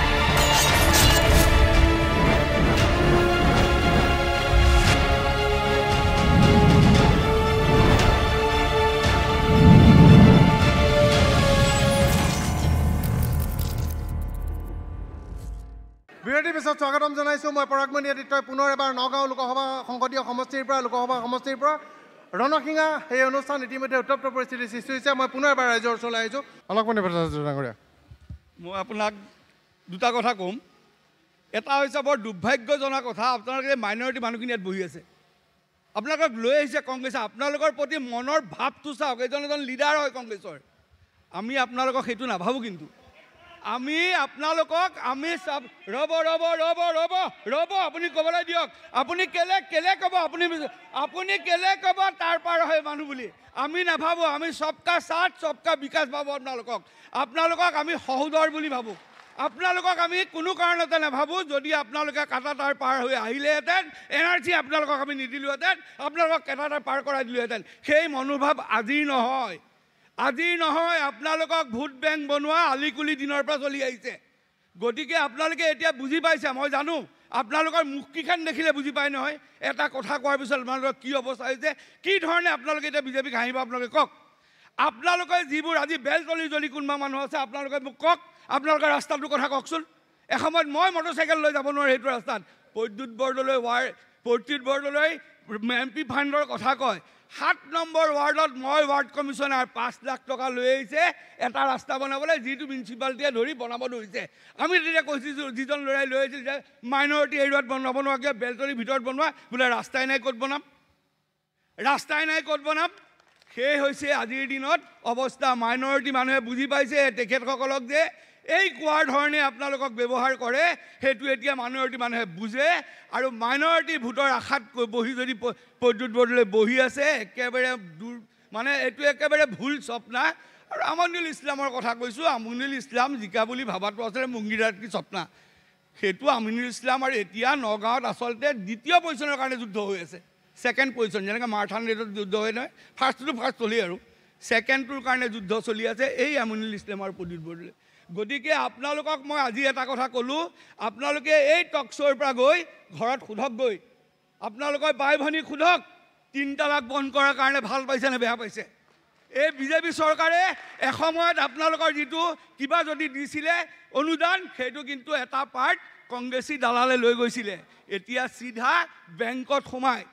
জনাইছোঁ মই পৰাগমণি আদিত্যই পুনৰ এবাৰ নগাঁও লোকসভা সংসদীয় সমষ্টিৰ পৰা লোকসভা সমষ্টিৰ পৰা ৰণসিঙা এই অনুষ্ঠান ইতিমধ্যে উত্তপ্ত পৰিস্থিতিৰ সৃষ্টি হৈছে মই পুনৰ এবাৰ ৰাইজৰ ওচৰলৈ আহিছোঁ অলপমান ডাঙৰীয়া মই আপোনাক দুটা কথা ক'ম এটা হৈছে বৰ দুৰ্ভাগ্যজনক কথা আপোনালোকে মাইনৰিটি মানুহখিনি ইয়াত বহি আছে আপোনালোকক লৈ আহিছে কংগ্ৰেছে আপোনালোকৰ প্ৰতি মনৰ ভাৱটো চাওক এজন এজন লিডাৰ হয় কংগ্ৰেছৰ আমি আপোনালোকক সেইটো নাভাবোঁ কিন্তু আমি আপোনালোকক আমি চব ৰ'ব ৰ'ব ৰ'ব ৰ'ব ৰ'ব আপুনি ক'বলৈ দিয়ক আপুনি কেলে কেলে ক'ব আপুনি আপুনি কেলে ক'ব তাৰ পাৰ হয় মানুহ বুলি আমি নাভাবোঁ আমি চবকা চাট চবকা বিকাশ ভাবোঁ আপোনালোকক আপোনালোকক আমি সহোদৰ বুলি ভাবোঁ আপোনালোকক আমি কোনো কাৰণতে নাভাবোঁ যদি আপোনালোকে কাটা তাৰ পাৰ হৈ আহিলেহেঁতেন এনাৰ্জি আপোনালোকক আমি নিদিলোহেঁতেন আপোনালোকক কেটা তাৰ পাৰ কৰাই দিলোহেঁতেন সেই মনোভাৱ আজিৰ নহয় আজি নহয় আপোনালোকক ভোট বেংক বনোৱা আলিকুলি দিনৰ পৰা চলি আহিছে গতিকে আপোনালোকে এতিয়া বুজি পাইছে মই জানো আপোনালোকৰ মুখকেইখন দেখিলে বুজি পায় নহয় এটা কথা কোৱাৰ পিছত আপোনালোকৰ কি অৱস্থা হৈছে কি ধৰণে আপোনালোকে এতিয়া বিজেপিক হাঁহিব আপোনালোকে কওক আপোনালোকে যিবোৰ আজি বেল তলি জ্বলি কোনোবা মানুহ আছে আপোনালোকে মোক কওক আপোনালোকৰ ৰাস্তাটোৰ কথা কওকচোন এসময়ত মই মটৰচাইকেল লৈ যাব নোৱাৰোঁ সেইটো ৰাস্তাত বৈদ্যুৎ বৰ্ডলৈ ৱাৰ বৈদ্যুৎ বৰ্ডলৈ এম পি ফাণ্ডৰ কথা কয় সাত নম্বৰ ৱাৰ্ডত মই ৱাৰ্ড কমিশ্যনাৰ পাঁচ লাখ টকা লৈ আহিছে এটা ৰাস্তা বনাবলৈ যিটো মিউনিচিপালিটিয়ে ধৰি বনাব ধৰিছে আমি তেতিয়া কৈছিলোঁ যিজন ল'ৰাই লৈ আহিছিল যে মাইনৰিটি এৰিয়াত বনাব নোৱাৰাকৈ বেলতলিৰ ভিতৰত বনোৱা বোলে ৰাস্তাই নাই ক'ত বনাম ৰাস্তাই নাই ক'ত বনাম সেয়ে হৈছে আজিৰ দিনত অৱস্থা মাইনৰিটি মানুহে বুজি পাইছে তেখেতসকলক যে এই কোৱাৰ ধৰণে আপোনালোকক ব্যৱহাৰ কৰে সেইটো এতিয়া মাইনৰিটি মানুহে বুজে আৰু মাইনৰিটি ভোটৰ আশাত বহি যদি প্ৰদ্যুত বৰদলৈ বহি আছে একেবাৰে দূৰ মানে এইটো একেবাৰে ভুল স্বপ্না আৰু আমনিল ইছলামৰ কথা কৈছোঁ আমনিল ইছলাম জিকা বুলি ভবাটো আচলতে মুংগিৰাতকৈ স্বপ্না সেইটো আমিনুল ইছলাম আৰু এতিয়া নগাঁৱত আচলতে দ্বিতীয় পজিশ্যনৰ কাৰণে যুদ্ধ হৈ আছে ছেকেণ্ড পজিশ্যন যেনেকৈ মাৰাথান ৰেডত যুদ্ধ হৈ নহয় ফাৰ্ষ্টটো ফাৰ্ষ্ট চলি আৰু ছেকেণ্ডটোৰ কাৰণে যুদ্ধ চলি আছে এই আমিনুল ইছলাম আৰু প্ৰদ্যুত বৰদলৈ গতিকে আপোনালোকক মই আজি এটা কথা ক'লোঁ আপোনালোকে এই টক শ্ব'ৰ পৰা গৈ ঘৰত সোধকগৈ আপোনালোকৰ বাই ভনীক সোধক তিনি তালাক বন্ধ কৰাৰ কাৰণে ভাল পাইছে নে বেয়া পাইছে এই বিজেপি চৰকাৰে এসময়ত আপোনালোকৰ যিটো কিবা যদি দিছিলে অনুদান সেইটো কিন্তু এটা পাৰ্ট কংগ্ৰেছী দালালে লৈ গৈছিলে এতিয়া চিধা বেংকত সোমায়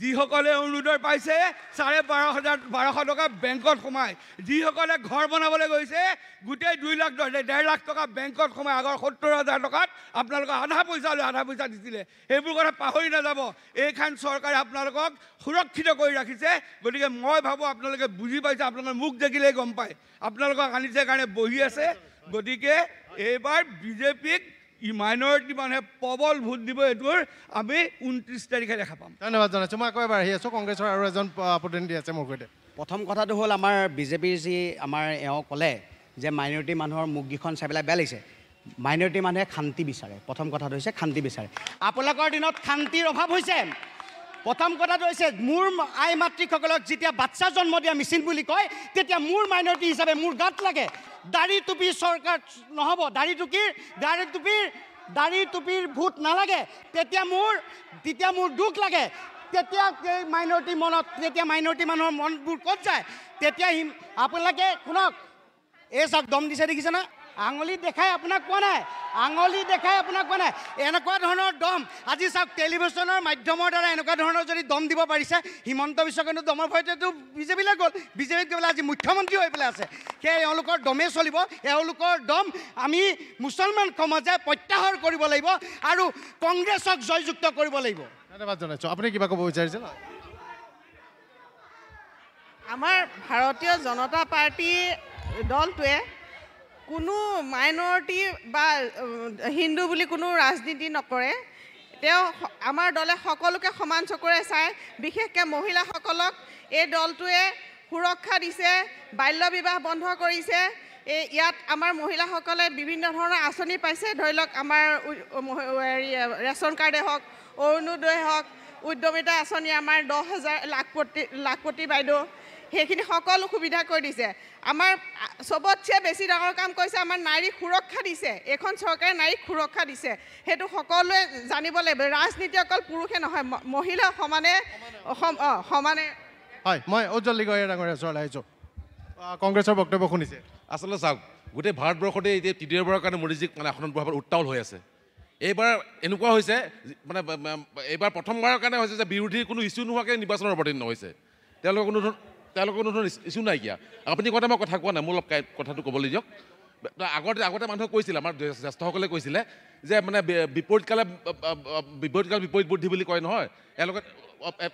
যিসকলে অনুৰোধ পাইছে চাৰে বাৰ হাজাৰ বাৰশ টকা বেংকত সোমায় যিসকলে ঘৰ বনাবলৈ গৈছে গোটেই দুই লাখ ডেৰ লাখ টকা বেংকত সোমায় আগৰ সত্তৰ হাজাৰ টকাত আপোনালোকে আধা পইচা লৈ আধা পইচা দিছিলে সেইবোৰ কথা পাহৰি নাযাব এইখন চৰকাৰে আপোনালোকক সুৰক্ষিত কৰি ৰাখিছে গতিকে মই ভাবোঁ আপোনালোকে বুজি পাইছে আপোনালোকে মোক দেখিলেই গম পায় আপোনালোকক আনিছে কাৰণে বহি আছে গতিকে এইবাৰ বিজেপিক ই মাইনৰিটি মানুহে প্ৰবল ভোট দিব এইটো আমি ঊনত্ৰিছ তাৰিখে দেখা পাম ধন্যবাদ জনাইছোঁ মই আকৌ এবাৰ আহি আছোঁ কংগ্ৰেছৰ আৰু এজন প্ৰতিনিধি আছে মোৰ সৈতে প্ৰথম কথাটো হ'ল আমাৰ বিজেপিৰ যি আমাৰ এওঁ ক'লে যে মাইনৰিটি মানুহৰ মুখকেইখন চাই পেলাই বেয়া লাগিছে মাইনৰিটি মানুহে শান্তি বিচাৰে প্ৰথম কথাটো হৈছে শান্তি বিচাৰে আপোনালোকৰ দিনত শান্তিৰ অভাৱ হৈছে প্ৰথম কথাটো হৈছে মোৰ আই মাতৃসকলক যেতিয়া বাচ্চা জন্ম দিয়া মিচিন বুলি কয় তেতিয়া মোৰ মাইনৰিটি হিচাপে মোৰ গাত লাগে দাড়ি টুপি চৰকাৰ নহ'ব দাড়ি টুপিৰ দাড়ি টুপিৰ দাড়ি টুপিৰ ভোট নালাগে তেতিয়া মোৰ তেতিয়া মোৰ দুখ লাগে তেতিয়া এই মাইনৰিটি মনত তেতিয়া মাইনৰিটি মানুহৰ মনবোৰ ক'ত যায় তেতিয়া আপোনালোকে শুনক এই চাওক দম দিছে দেখিছেনে আঙুলি দেখাই আপোনাক কোৱা নাই আঙুলি দেখাই আপোনাক কোৱা নাই এনেকুৱা ধৰণৰ দম আজি চাওক টেলিভিশ্যনৰ মাধ্যমৰ দ্বাৰা এনেকুৱা ধৰণৰ যদি দম দিব পাৰিছে হিমন্ত বিশ্বকৰ্ণ দমৰ ভয়তেতো বিজেপিলৈ গ'ল বিজেপিত গৈ পেলাই আজি মুখ্যমন্ত্ৰী হৈ পেলাই আছে সেয়ে এওঁলোকৰ দমেই চলিব এওঁলোকৰ দম আমি মুছলমান সমাজে প্ৰত্যাহাৰ কৰিব লাগিব আৰু কংগ্ৰেছক জয়যুক্ত কৰিব লাগিব ধন্যবাদ জনাইছোঁ আপুনি কিবা ক'ব বিচাৰিছে আমাৰ ভাৰতীয় জনতা পাৰ্টীৰ দলটোৱে কোনো মাইনৰিটি বা হিন্দু বুলি কোনো ৰাজনীতি নকৰে তেওঁ আমাৰ দলে সকলোকে সমান চকুৰে চায় বিশেষকৈ মহিলাসকলক এই দলটোৱে সুৰক্ষা দিছে বাল্য বিবাহ বন্ধ কৰিছে এই ইয়াত আমাৰ মহিলাসকলে বিভিন্ন ধৰণৰ আঁচনি পাইছে ধৰি লওক আমাৰ হেৰি ৰেচন কাৰ্ডেই হওক অৰুণোদয় হওক উদ্যমিতা আঁচনি আমাৰ দহ হাজাৰ লাখপতি লাখপতি বাইদেউ সেইখিনি সকলো সুবিধা কৰি দিছে আমাৰ চবতছে বেছি ডাঙৰ কাম কৰিছে আমাৰ নাৰীক সুৰক্ষা দিছে এইখন চৰকাৰে নাৰীক সুৰক্ষা দিছে সেইটো সকলোৱে জানিব লাগিব ৰাজনীতি অকল পুৰুষে নহয় মহিলা সমানে অঁ সমানে হয় মই উজ্জ্বল লিগৰীয়া ডাঙৰীয়া ওচৰলৈ আহিছোঁ কংগ্ৰেছৰ বক্তব্য শুনিছে আচলতে চাওক গোটেই ভাৰতবৰ্ষতে এতিয়া তৃতীয়বাৰৰ কাৰণে মোদীজীক মানে আসনত বহাবলৈ উত্তাল হৈ আছে এইবাৰ এনেকুৱা হৈছে মানে এইবাৰ প্ৰথমবাৰৰ কাৰণে হৈছে যে বিৰোধীৰ কোনো ইছ্যু নোহোৱাকৈ নিৰ্বাচনৰ অৱতীৰ্ণ হৈছে তেওঁলোকে কোনো ধৰণৰ তেওঁলোকৰ কোনো ধৰণৰ ইচ্যু নাইকিয়া আপুনি কওঁতে মই কথা কোৱা নাই মোৰ অলপ কথাটো ক'বলৈ দিয়ক আগতে আগতে মানুহে কৈছিলে আমাৰ জ্যেষ্ঠসকলে কৈছিলে যে মানে বিপৰীতকালে বিপৰীতকালে বিপৰীত বুদ্ধি বুলি কয় নহয় এওঁলোকে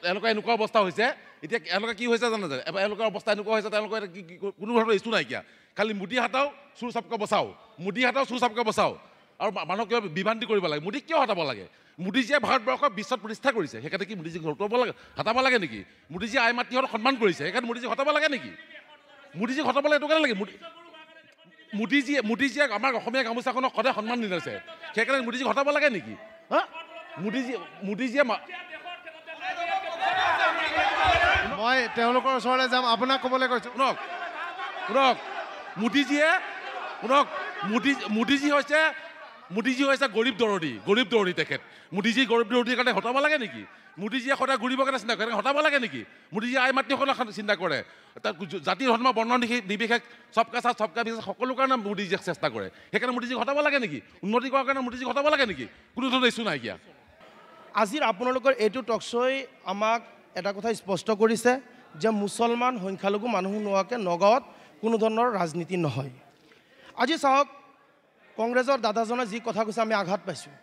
এওঁলোকৰ এনেকুৱা অৱস্থা হৈছে এতিয়া এওঁলোকে কি হৈছে জানে যে এওঁলোকৰ অৱস্থা এনেকুৱা হৈছে তেওঁলোকৰ এটা কি কোনো ধৰণৰ ইচ্যু নাইকিয়া খালি মোদী হাতাও চুৰ চাপকৈ বচাওঁ মোদী হাতাও চুৰ চাপকৈ বচাওঁ আৰু মানুহক কিবা বিভ্ৰান্তি কৰিব লাগে মুদীক কিয় হটাব লাগে মোদীজীয়ে ভাৰতবৰ্ষৰ বিশ্বত প্ৰতিষ্ঠা কৰিছে সেইকাৰণে কি মোদীজীক হতাব লাগে হতাব লাগে নেকি মোদীজীয়ে আই মাতৃহঁতক সন্মান কৰিছে সেইকাৰণে মোদীজীক হতাব লাগে নেকি মোদীজীক হতাব লাগে এইটো কাৰণে লাগে মোদী মোদীজীয়ে মোদীজীয়ে আমাৰ অসমীয়া গামোচাখনক সদায় সন্মান নিলাছে সেইকাৰণে মোদীজীক হতাব লাগে নেকি হা মোদীজী মোদীজীয়ে মই তেওঁলোকৰ ওচৰলৈ যাম আপোনাক ক'বলৈ কৈছোঁ শুনক শুনক মোদীজীয়ে শুনক মোদী মোদীজী হৈছে মোদীজী হৈছে গৰীব দৰদী গৰীব দৰদী তেখেত মোদীজী গৰীব দৰদীৰ কাৰণে হটাব লাগে নেকি মোদীজীয়ে সদায় ঘূৰিবৰ কাৰণে চিন্তা কৰে হটাব লাগে নেকি মোদীজীয়ে আই মাতৃসকলে চিন্তা কৰে তাত জাতি ধৰ্ম বৰ্ণ নিশি নিবিশেষ চবকা চা চবকা বিশেষ সকলো কাৰণে মোদীজীয়ে চেষ্টা কৰে সেইকাৰণে মোদীজীক হটাব লাগে নেকি উন্নতি কৰাৰ কাৰণে মোদীজীক হটাব লাগে নেকি কোনো ধৰণৰ ইচ্ছু নাইকিয়া আজি আপোনালোকৰ এইটো টকশ্বই আমাক এটা কথা স্পষ্ট কৰিছে যে মুছলমান সংখ্যালঘু মানুহ নোহোৱাকৈ নগাঁৱত কোনো ধৰণৰ ৰাজনীতি নহয় আজি চাওক কংগ্ৰেছৰ দাদাজনে যি কথা কৈছে আমি আঘাত পাইছোঁ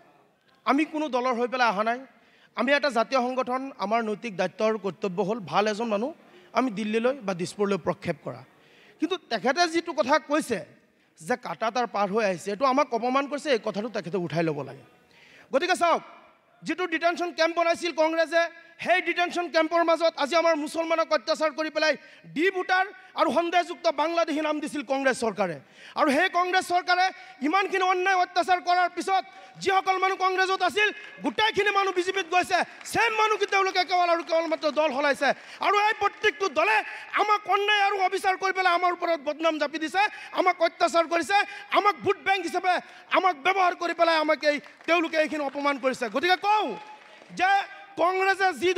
আমি কোনো দলৰ হৈ পেলাই অহা নাই আমি এটা জাতীয় সংগঠন আমাৰ নৈতিক দায়িত্ব আৰু কৰ্তব্য হ'ল ভাল এজন মানুহ আমি দিল্লীলৈ বা দিছপুৰলৈ প্ৰক্ষেপ কৰা কিন্তু তেখেতে যিটো কথা কৈছে যে কাটা তাৰ পাৰ হৈ আহিছে এইটো আমাক অপমান কৰিছে এই কথাটো তেখেতে উঠাই ল'ব লাগে গতিকে চাওক যিটো ডিটেনশ্যন কেম্প বনাইছিল কংগ্ৰেছে সেই ডিটেনশ্যন কেম্পৰ মাজত আজি আমাৰ মুছলমানক অত্যাচাৰ কৰি পেলাই ডি ভোটাৰ আৰু সন্দেহযুক্ত বাংলাদেশী নাম দিছিল কংগ্ৰেছ চৰকাৰে আৰু সেই কংগ্ৰেছ চৰকাৰে ইমানখিনি অন্যায় অত্যাচাৰ কৰাৰ পিছত যিসকল মানুহ কংগ্ৰেছত আছিল গোটেইখিনি মানুহ বিজেপিত গৈছে চেম মানুহ তেওঁলোকে কেৱল আৰু কেৱল মাত্ৰ দল সলাইছে আৰু এই প্ৰত্যেকটো দলে আমাক অন্যায় আৰু অবিচাৰ কৰি পেলাই আমাৰ ওপৰত বদনাম জাপি দিছে আমাক অত্যাচাৰ কৰিছে আমাক ভোট বেংক হিচাপে আমাক ব্যৱহাৰ কৰি পেলাই আমাক এই তেওঁলোকে এইখিনি অপমান কৰিছে গতিকে কওঁ যে কংগ্ৰেছে যি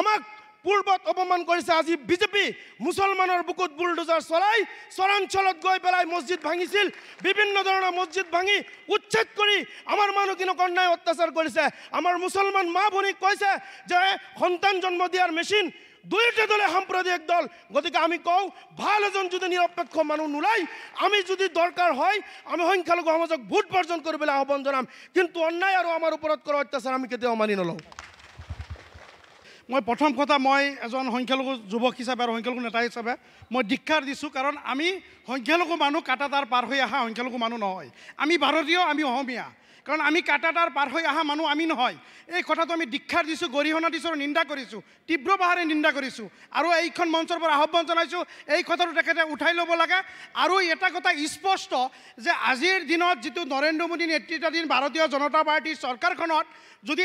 আমাক পূৰ্বত অপমান কৰিছে আজি বিজেপি মুছলমানৰ বুকুত বুলডোজাৰ চলাই চৰাঞ্চলত গৈ পেলাই মছজিদ ভাঙিছিল বিভিন্ন ধৰণৰ মছজিদ ভাঙি উচ্ছেদ কৰি আমাৰ মানুহখিনক অন্যায় অত্যাচাৰ কৰিছে আমাৰ মুছলমান মা ভনীক কৈছে যে সন্তান জন্ম দিয়াৰ মেচিন দুইটা দলে সাম্প্ৰদায়িক দল গতিকে আমি কওঁ ভাল এজন যদি নিৰপেক্ষ মানুহ নোলায় আমি যদি দৰকাৰ হয় আমি সংখ্যালঘু সমাজক ভোট বৰ্জন কৰিবলৈ আহ্বান জনাম কিন্তু অন্যায় আৰু আমাৰ ওপৰত কৰা অত্যাচাৰ আমি কেতিয়াও মানি নলওঁ মই প্ৰথম কথা মই এজন সংখ্যালঘু যুৱক হিচাপে আৰু সংখ্যালঘু নেতা হিচাপে মই দীক্ষাৰ দিছোঁ কাৰণ আমি সংখ্যালঘু মানুহ কাটা তাৰ পাৰ হৈ অহা সংখ্যালঘু মানুহ নহয় আমি ভাৰতীয় আমি অসমীয়া কাৰণ আমি কাটা তাৰ পাৰ হৈ অহা মানুহ আমি নহয় এই কথাটো আমি দীক্ষাৰ দিছোঁ গৰিহণা দিছোঁ আৰু নিন্দা কৰিছোঁ পাহাৰে নিন্দা কৰিছোঁ আৰু এইখন মঞ্চৰ পৰা আহ্বান জনাইছোঁ এই কথাটো তেখেতে উঠাই ল'ব লাগে আৰু এটা কথা স্পষ্ট যে আজিৰ দিনত যিটো নৰেন্দ্ৰ মোদী নেতৃত্বাধীন ভাৰতীয় জনতা পাৰ্টীৰ চৰকাৰখনত যদি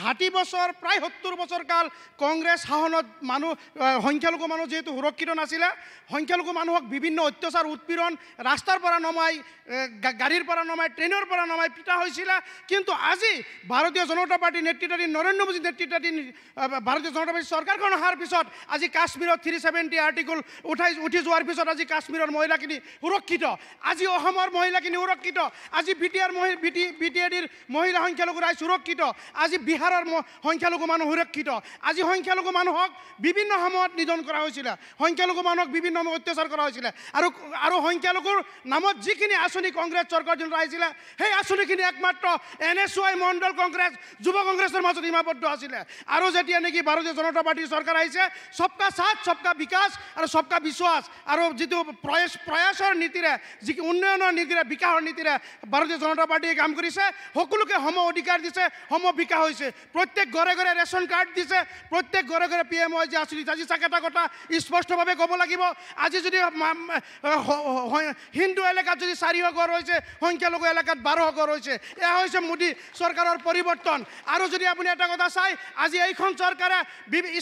ষাঠি বছৰ প্ৰায় সত্তৰ বছৰ কাল কংগ্ৰেছ শাসনত মানুহ সংখ্যালঘু মানুহ যিহেতু সুৰক্ষিত নাছিলে সংখ্যালঘু মানুহক বিভিন্ন অত্যাচাৰ উৎপীড়ন ৰাস্তাৰ পৰা নমাই গাড়ীৰ পৰা নমাই ট্ৰেইনৰ পৰা নমাই পিতা হৈছিলে কিন্তু আজি ভাৰতীয় জনতা পাৰ্টীৰ নেতৃত্বাধীন নৰেন্দ্ৰ মোদীৰ নেতৃত্বাধীন ভাৰতীয় জনতা পাৰ্টী চৰকাৰখন অহাৰ পিছত আজি কাশ্মীৰত থ্ৰী ছেভেণ্টি আৰ্টিকল উঠাই উঠি যোৱাৰ পিছত আজি কাশ্মীৰৰ মহিলাখিনি সুৰক্ষিত আজি অসমৰ মহিলাখিনি সুৰক্ষিত আজি বি টি আৰ মহি বি টি বি টি এডিৰ মহিলা সংখ্যালঘু ৰাইজ সুৰক্ষিত আজি বিহাৰৰ সংখ্যালঘু মানুহ সুৰক্ষিত আজি সংখ্যালঘু মানুহক বিভিন্ন সময়ত নিধন কৰা হৈছিলে সংখ্যালঘু মানুহক বিভিন্ন সময়ত অত্যাচাৰ কৰা হৈছিলে আৰু আৰু সংখ্যালঘুৰ নামত যিখিনি আঁচনি কংগ্ৰেছ চৰকাৰৰ দিনত আহিছিলে সেই আঁচনিখিনি একমাত্ৰ এন এছ ৱাই মণ্ডল কংগ্ৰেছ যুৱ কংগ্ৰেছৰ মাজত সীমাবদ্ধ আছিলে আৰু যেতিয়া নেকি ভাৰতীয় জনতা পাৰ্টীৰ চৰকাৰ আহিছে চবকা চাথ চবকা বিকাশ আৰু চবকা বিশ্বাস আৰু যিটো প্ৰয়াস প্ৰয়াসৰ নীতিৰে যি উন্নয়নৰ নীতিৰে বিকাশৰ নীতিৰে ভাৰতীয় জনতা পাৰ্টীয়ে কাম কৰিছে সকলোকে সম অধিকাৰ দিছে সম বিকাশ হৈছে প্ৰত্যেক ঘৰে ঘৰে ৰেচন কাৰ্ড দিছে প্ৰত্যেক ঘৰে ঘৰে পি এম ৱাই যি আঁচনি আজি চাকে এটা কথা স্পষ্টভাৱে ক'ব লাগিব আজি যদি হিন্দু এলেকাত যদি চাৰিশ ঘৰ হৈছে সংখ্যালঘু এলেকাত বাৰ সকৰ হৈছে এয়া হৈছে মোদী চৰকাৰৰ পৰিৱৰ্তন আৰু যদি আপুনি এটা কথা চাই আজি এইখন চৰকাৰে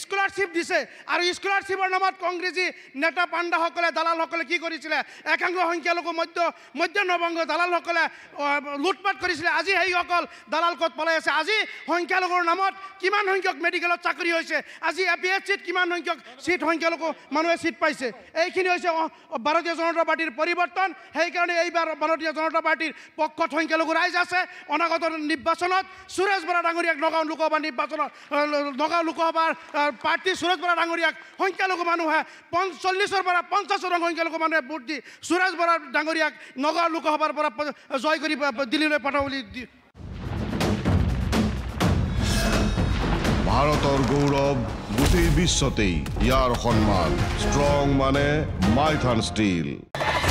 স্কলাৰশ্বিপ দিছে আৰু স্কলাৰশ্বিপৰ নামত কংগ্ৰেছী নেতা পাণ্ডাসকলে দালালসকলে কি কৰিছিলে একাংশ সংখ্যালঘু মধ্য মধ্যনবংগ দালালসকলে লুটপাট কৰিছিলে আজি সেইসকল দালাল ক'ত পলাই আছে আজি সংখ্যালঘুৰ নামত কিমান সংখ্যক মেডিকেলত চাকৰি হৈছে আজি এ পি এছ চিত কিমান সংখ্যক চিট সংখ্যালঘু মানুহে চিট পাইছে এইখিনি হৈছে ভাৰতীয় জনতা পাৰ্টীৰ পৰিৱৰ্তন সেইকাৰণে এইবাৰ ভাৰতীয় জনতা পাৰ্টীৰ পক্ষত সংখ্যালঘু ৰাইজ আছে অনাগত নিৰ্বাচনত সুৰেশ বৰা ডাঙৰীয়াক নগাঁও লোকসভা নিৰ্বাচনত নগাঁও লোকসভাৰ প্ৰাৰ্থী সুৰেশ বৰা ডাঙৰীয়াক সংখ্যালঘু মানুহে পঞ্চল্লিছৰ পৰা পঞ্চাছজন সংখ্যালঘু মানুহে ভোট দি সুৰেশ বৰা ডাঙৰীয়াক নগাঁও লোকসভাৰ পৰা জয় কৰি দিল্লীলৈ পঠাওঁ বুলি ভাৰতৰ গৌৰৱ গোটেই বিশ্বতেই ইয়াৰ সন্মান ষ্ট্ৰং মানে মাইথান ষ্টীল